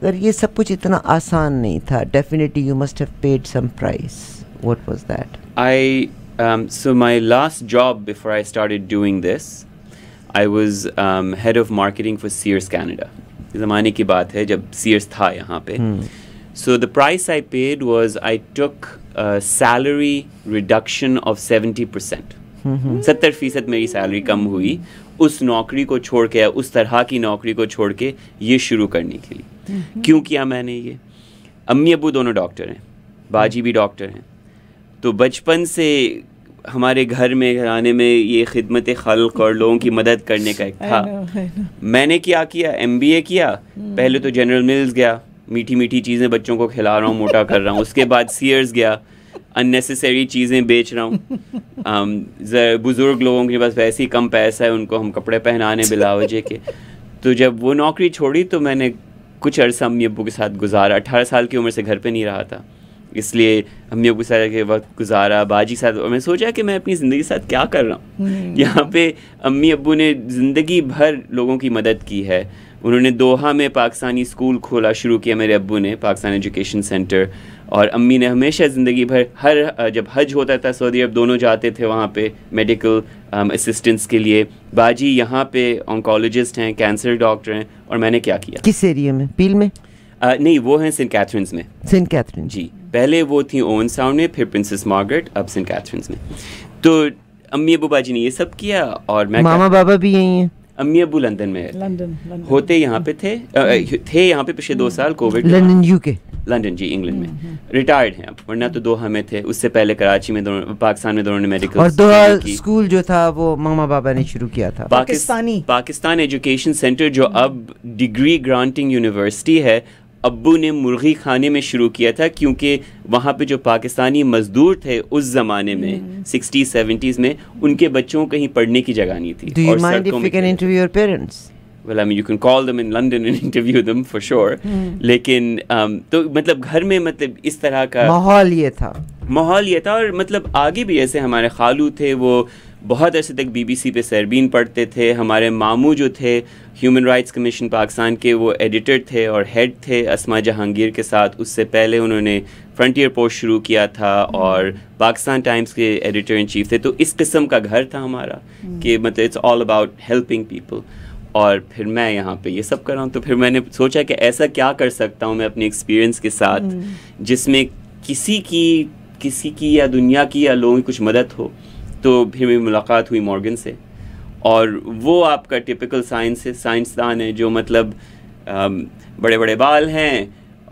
अगर ये सब कुछ इतना आसान नहीं था definitely you must have paid some price what was that um so my last job before I started doing this I was head of marketing for Sears Canada ज़माने की बात है जब सीयर्स था यहाँ पे so the price I paid was I took salary reduction of seventy percent सत्तर फीसद मेरी सैलरी कम हुई उस नौकरी को छोड़ के उस तरह की नौकरी को छोड़ के ये शुरू करने के लिए क्यों किया मैंने ये अम्मी अबू दोनों डॉक्टर हैं बाजी भी डॉक्टर हैं तो बचपन से हमारे घर में घर आने में ये खिदमत खल्क और लोगों की मदद करने का एक था I know, I know. मैंने क्या किया एम बी ए किया hmm. पहले तो जनरल मिल्स गया मीठी मीठी चीज़ें बच्चों को खिला रहा हूँ मोटा कर रहा हूँ उसके बाद सीयर्स गया अननेसेसरी चीज़ें बेच रहा हूँ um, बुज़ुर्ग लोगों के पास वैसे ही कम पैसा है उनको हम कपड़े पहनाने बिलावजे के तो जब वो नौकरी छोड़ी तो मैंने कुछ अरसा अम्मी अबू के साथ गुजारा अठारह साल की उम्र से घर पर नहीं रहा था इसलिए हमने के साथ वक्त गुजारा बाजी साथ और मैं सोचा कि मैं अपनी ज़िंदगी के साथ क्या कर रहा हूँ हम्म। यहाँ पे अम्मी अबू ने ज़िंदगी भर लोगों की मदद की है उन्होंने दोहा में पाकिस्तानी स्कूल खोला शुरू किया मेरे अबू ने पाकिस्तान एजुकेशन सेंटर और अम्मी ने हमेशा ज़िंदगी भर हर जब हज होता था सऊदी अरब दोनों जाते थे वहाँ पे मेडिकल असिस्टेंस um, के लिए बाजी यहाँ पे ऑनकोलॉजिस्ट हैं कैंसर डॉक्टर हैं और मैंने क्या किया किस एरिया में पील में आ, नहीं वो हैं सेंट कैथरीन्स में सेंट कैथरीन जी पहले वो थी ओवन साउंड में फिर प्रिंसेस मार्गरेट अब सेंट कैथरीन्स में तो अम्मी अबू जी ने ये सब किया और मैं मामा बाबा भी यही हैं अम्मी अबू लंदन में लंदन होते यहाँ पे थे आ, हम्म। थे यहाँ पे पिछले दो हम्म। साल कोविड लंदन यूके लंदन जी इंग्लैंड में हम्म, रिटायर्ड हैं वरना तो दोहा में थे उससे पहले कराची में दोनों पाकिस्तान में दोनों ने मेडिकल और दोहा स्कूल जो था वो मामा बाबा ने शुरू किया था पाकिस्तानी पाकिस्तान एजुकेशन सेंटर जो अब डिग्री ग्रांटिंग यूनिवर्सिटी है अबू ने मुर्गी खाने में शुरू किया था क्योंकि वहाँ पे जो पाकिस्तानी मजदूर थे उस ज़माने में हम्म। सिक्सटी सेवेंटीज़ में उनके बच्चों कहीं पढ़ने की जगह नहीं थी और सड़कों में well, I mean, you can call them in London and interview them for sure. Hmm. लेकिन um, तो मतलब घर में मतलब इस तरह का माहौल ये था माहौल ये था और मतलब आगे भी ऐसे हमारे खालू थे वो बहुत अरसे तक बीबीसी पे सरबीन पढ़ते थे हमारे मामू जो थे ह्यूमन राइट्स कमीशन पाकिस्तान के वो एडिटर थे और हेड थे असमा जहांगीर के साथ उससे पहले उन्होंने फ्रंटियर पोस्ट शुरू किया था और पाकिस्तान टाइम्स के एडिटर इन चीफ थे तो इस किस्म का घर था हमारा हम्म। कि मतलब it's all about helping people और फिर मैं यहाँ पे ये सब कर रहा हूँ तो फिर मैंने सोचा कि ऐसा क्या कर सकता हूँ मैं अपने एक्सपीरियंस के साथ हम्म। जिसमें किसी की किसी की या दुनिया की या लोगों की कुछ मदद हो तो फिर मेरी मुलाकात हुई मॉर्गन से और वो आपका टिपिकल साइंस है साइंसदान है जो मतलब बड़े बड़े बाल हैं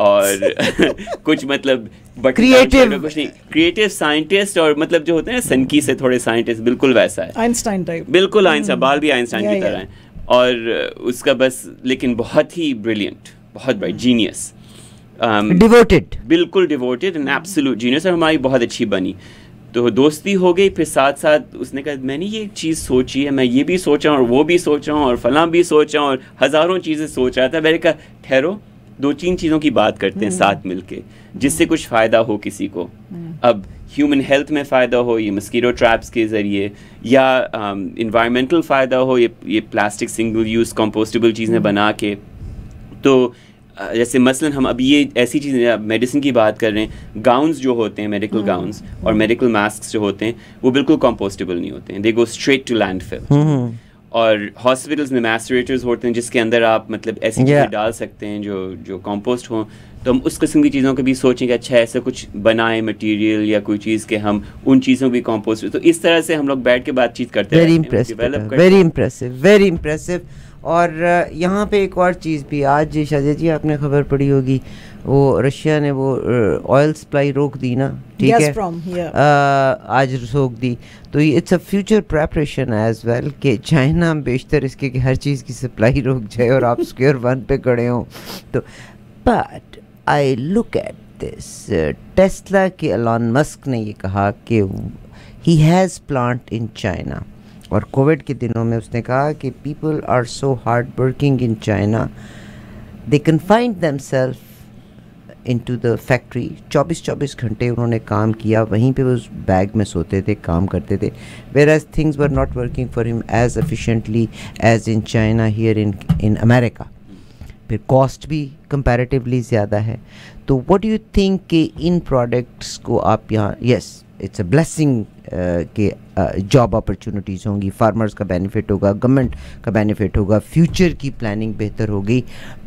और कुछ मतलब क्रिएटिव कुछ नहीं क्रिएटिव साइंटिस्ट और मतलब जो होते हैं सनकी से थोड़े साइंटिस्ट बिल्कुल वैसा है आइंस्टाइन टाइप बिल्कुल आइंस्टाइन hmm. बाल भी आइंस्टाइन की तरह हैं और उसका बस लेकिन बहुत ही ब्रिलियंट बहुत बड़ी जीनियस डिवोटेड बिल्कुल डिवोटेड एंड एब्सोल्यूट जीनियस और हमारी बहुत अच्छी बनी तो दोस्ती हो गई फिर साथ साथ उसने कहा मैंने ये एक चीज़ सोची है मैं ये भी सोचा हूँ और वो भी सोचा हूँ और फलां भी सोचा और हज़ारों चीज़ें सोच रहा था मैंने कहा ठहरो दो तीन चीज़ों की बात करते हैं हम्म। साथ मिलके जिससे कुछ फ़ायदा हो किसी को हम्म। अब ह्यूमन हेल्थ में फ़ायदा हो ये मस्कीटो ट्रैप्स के ज़रिए या इन्वायरमेंटल um, फ़ायदा हो ये ये प्लास्टिक सिंगल यूज़ कंपोस्टेबल चीज़ें हम्म। बना के तो जैसे मसलन हम अभी ये ऐसी चीज़ें मेडिसिन की बात कर रहे हैं गाउन्स जो होते हैं मेडिकल हम्म। गाउन्स और मेडिकल मास्क जो होते हैं वो बिल्कुल कंपोस्टेबल नहीं होते हैं they go straight to land और हॉस्पिटल्स में मैसरेटर्स होते हैं जिसके अंदर आप मतलब ऐसी yeah. चीज़ें डाल सकते हैं जो जो कॉम्पोस्ट हों तो हम उस किस्म की चीज़ों को भी सोचें कि अच्छा ऐसा कुछ बनाए मटेरियल या कोई चीज़ के हम उन चीज़ों भी कॉम्पोस्ट तो इस तरह से हम लोग बैठ के बातचीत करते हैं very impressive very impressive very impressive और यहाँ पे एक और चीज़ भी आज शादी जी आपने खबर पड़ी होगी वो रशिया ने वो ऑयल सप्लाई रोक दी ना ठीक yes, है आ, आज रोक दी तो ये it's a future preparation as well कि चाइना बेशतर इसके कि हर चीज़ की सप्लाई रोक जाए और आप स्क्योर वन पे खड़े हों तो but I look at this Tesla के अलॉन मस्क ने ये कहा कि he has plant in China और कोविड के दिनों में उसने कहा कि people are so hard working in China they confined them self into the factory चौबीस चौबीस घंटे उन्होंने काम किया वहीं पर उस बैग में सोते थे काम करते थे whereas things were not working for him as efficiently as in China here in in America फिर कॉस्ट भी कंपेरेटिवली ज़्यादा है तो वट यू थिंक कि इन प्रोडक्ट्स को आप यहाँ yes yes, it's a blessing के जॉब uh, अपॉर्चुनिटीज़ होंगी फार्मर्स का बेनिफिट होगा गवर्नमेंट का बेनिफिट होगा फ्यूचर की प्लानिंग बेहतर होगी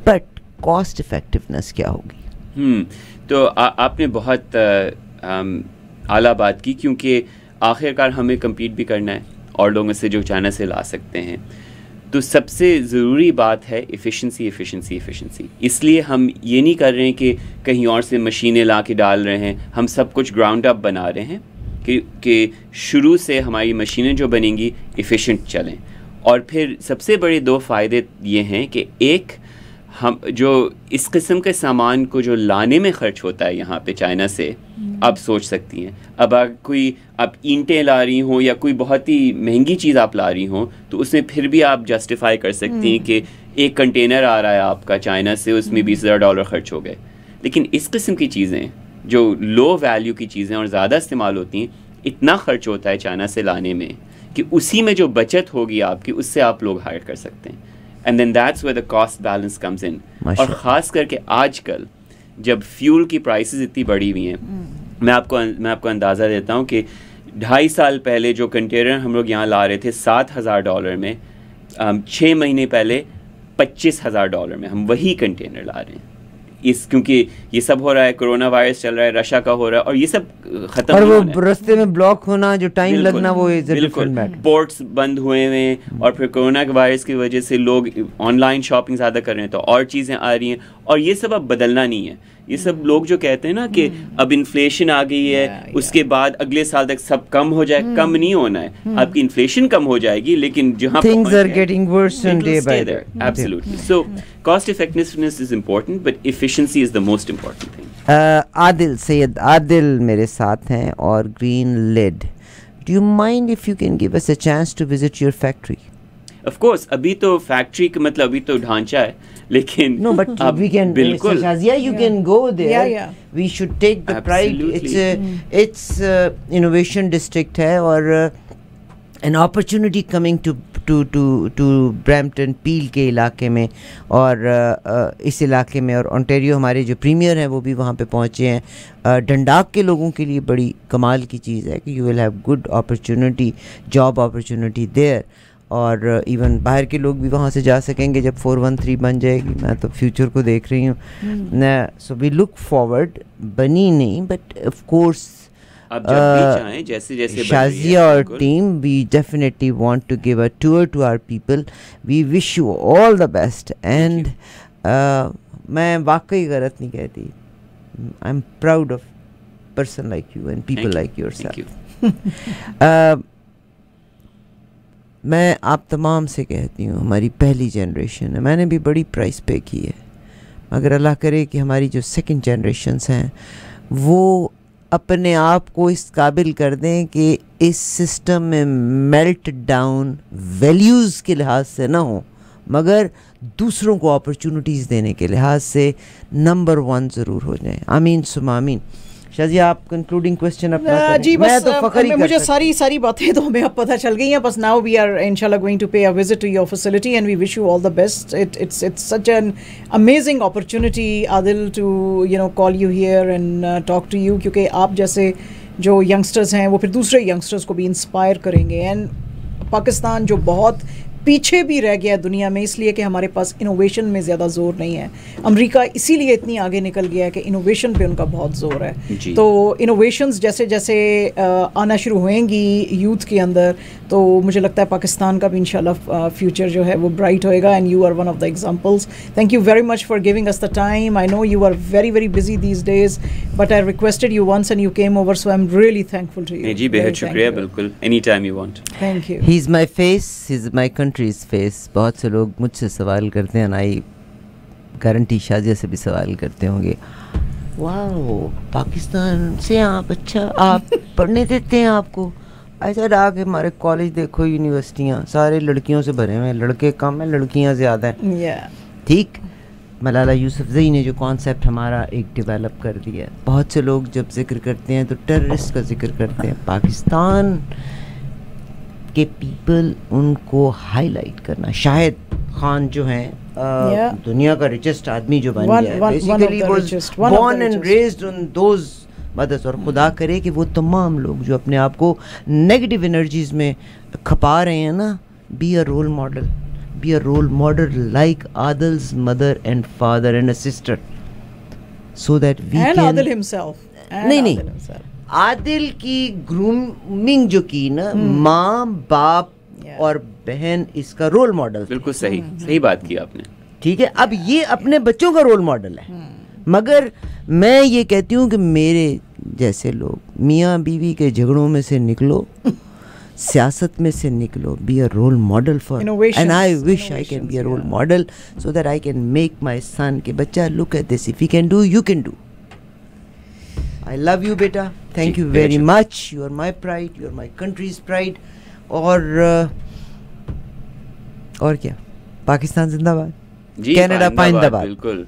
बट कॉस्ट इफेक्टिवनेस क्या होगी हम्म, तो आ, आपने बहुत uh, um, आला बात की क्योंकि आखिरकार हमें कम्पीट भी करना है और लोगों से जो चाइना से ला सकते हैं तो सबसे ज़रूरी बात है एफिशिएंसी एफिशिएंसी एफिशिएंसी इसलिए हम ये नहीं कर रहे हैं कि कहीं और से मशीनें ला के डाल रहे हैं हम सब कुछ ग्राउंड अप बना रहे हैं कि कि शुरू से हमारी मशीनें जो बनेंगी एफिशिएंट चलें और फिर सबसे बड़े दो फ़ायदे ये हैं कि एक हम जो इस किस्म के सामान को जो लाने में खर्च होता है यहाँ पे चाइना से हम्म। आप सोच सकती हैं अब अगर कोई आप ईंटें ला रही हों या कोई बहुत ही महंगी चीज़ आप ला रही हों तो उसमें फिर भी आप जस्टिफाई कर सकती हैं कि हम्म। एक कंटेनर आ रहा है आपका चाइना से उसमें हम्म। बीस हज़ार डॉलर खर्च हो गए लेकिन इस किस्म की चीज़ें जो लो वैल्यू की चीज़ें और ज़्यादा इस्तेमाल होती हैं इतना खर्च होता है चाइना से लाने में कि उसी में जो बचत होगी आपकी उससे आप लोग हायर कर सकते हैं and then that's where the cost balance comes in और ख़ास करके आजकल जब फ्यूल की प्राइसेस इतनी बढ़ी हुई हैं mm. मैं आपको अं, मैं आपको अंदाज़ा देता हूँ कि ढाई साल पहले जो कंटेनर हम लोग यहाँ ला रहे थे सात हज़ार डॉलर में छः महीने पहले पच्चीस हज़ार डॉलर में हम वही कंटेनर ला रहे हैं इस क्योंकि ये सब हो रहा है कोरोना वायरस चल रहा है रशिया का हो रहा है और ये सब खत्म और वो रास्ते में ब्लॉक होना जो टाइम लगना वो बिल्कुल पोर्ट्स बंद हुए हुए हैं और फिर कोरोना के वायरस की वजह से लोग ऑनलाइन शॉपिंग ज़्यादा कर रहे हैं तो और चीज़ें आ रही हैं और ये सब अब बदलना नहीं है ये सब लोग जो कहते हैं ना कि हम्म। अब इन्फ्लेशन आ गई है उसके बाद अगले साल तक सब कम हो जाए हम्म। कम नहीं होना है हम्म। आपकी इन्फ्लेशन कम हो जाएगी लेकिन जहाँ so cost effectiveness is important but efficiency is the most important thing Adil Syed Adil मेरे साथ हैं और green led do you mind if you can give us a chance to visit your factory of course अभी तो फैक्ट्री का मतलब अभी तो ढांचा है लेकिन नो बट वी कैन बिल्कुल Shazia you can go there yeah yeah we should take the pride it's it's innovation district है और an opportunity coming to to to to Brampton Peel के इलाके में और uh, इस इलाके में और ऑन्टेरियो हमारे जो प्रीमियर हैं वो भी वहाँ पे पहुँचे हैं डंडाक uh, के लोगों के लिए बड़ी कमाल की चीज़ है कि you will have good opportunity job opportunity there और इवन बाहर के लोग भी वहाँ से जा सकेंगे जब फोर वन थ्री बन जाएगी मैं तो फ्यूचर को देख रही हूँ सो वी लुक फॉरवर्ड बनी नहीं बट ऑफ कोर्स शाजिया और team we definitely want to give a tour to our people we wish you all the best and मैं वाकई गलत नहीं कहती I am proud of person like you and people like yourself मैं आप तमाम से कहती हूँ हमारी पहली जनरेशन है मैंने भी बड़ी प्राइस पे की है मगर अल्लाह करे कि हमारी जो सेकंड जनरेशन्स हैं वो अपने आप को इस काबिल कर दें कि इस सिस्टम में मेल्ट डाउन वैल्यूज़ के लिहाज से ना हो मगर दूसरों को अपॉर्चुनिटीज़ देने के लिहाज से नंबर वन ज़रूर हो जाए आमीन सुमामीन शाजिया आप कंक्लूडिंग क्वेश्चन अपना जी बस तो मैं तो फखर ही मुझे सारी सारी बातें तो हमें अब पता चल गई हैं बस नाउ वी आर इंशाल्लाह going to pay a visit to your facility and we wish you all the best it it's it's such an amazing opportunity Adil to you know call you here and talk to you क्योंकि आप जैसे जो यंगस्टर्स हैं वो फिर दूसरे यंगस्टर्स को भी इंस्पायर करेंगे एंड पाकिस्तान जो बहुत पीछे भी रह गया है दुनिया में इसलिए कि हमारे पास इनोवेशन में ज़्यादा जोर नहीं है अमेरिका इसीलिए इतनी आगे निकल गया है कि इनोवेशन पे उनका बहुत जोर है तो इनोवेशंस जैसे जैसे आना शुरू होएंगी यूथ के अंदर तो मुझे लगता है पाकिस्तान का भी इन फ्यूचर जो है वो ब्राइट होएगा and you are one of the examples thank you very much for giving us the time I know you are very very busy these days but I requested you once and you came over so I am really thankful to you जी बेहद शुक्रिया बिल्कुल any time you want thank you he is my face he is my country's face बहुत से लोग मुझसे सवाल करते हैं नाई गारंटी शाजिया से भी सवाल करते होंगे वाह पाकिस्तान से आप अच्छा आप पढ़ने देते हैं आपको ऐसा डाक हमारे कॉलेज देखो यूनिवर्सिटियाँ सारे लड़कियों से भरे हुए हैं लड़के कम हैं लड़कियाँ ज़्यादा हैं yeah. ठीक मलाला यूसुफजई ने जो कॉन्सेप्ट हमारा एक डेवलप कर दिया है बहुत से लोग जब जिक्र करते हैं तो टेररिस्ट का जिक्र करते हैं पाकिस्तान के पीपल उनको हाईलाइट करना शायद खान जो है दुनिया का रिचेस्ट आदमी जो बन गया मदद और खुदा करे कि वो तमाम लोग जो अपने आप को नेगेटिव एनर्जीज में खपा रहे हैं ना be a role model be a role model like Adil's mother and father and a sister so that we can नहीं नहीं आदिल की ग्रूमिंग जो की ना हम्म। माँ बाप और बहन इसका रोल मॉडल बिल्कुल सही हम्म। सही बात की आपने ठीक है अब ये अपने बच्चों का रोल मॉडल है हम्म। मगर मैं ये कहती हूँ कि मेरे जैसे लोग मियाँ बीवी के झगड़ों में से निकलो सियासत में से निकलो be a role model for and I wish I can be a role model so that I can make my son के बच्चा look at this if you can do you can do I love you बेटा thank you very much you are my pride you are my country's pride और और क्या पाकिस्तान जिंदाबाद कैनेडा पाइंदाबाद बिल्कुल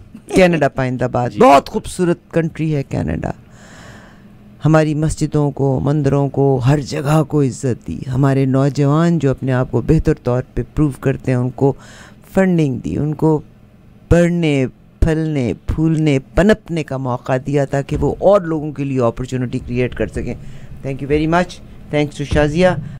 पाइंदाबाद बहुत खूबसूरत कंट्री है कैनेडा हमारी मस्जिदों को मंदिरों को हर जगह को इज़्ज़त दी हमारे नौजवान जो अपने आप को बेहतर तौर पे प्रूव करते हैं उनको फंडिंग दी उनको पढ़ने फलने फूलने पनपने का मौका दिया ताकि वो और लोगों के लिए अपॉर्चुनिटी क्रिएट कर सकें thank you very much thanks to Shazia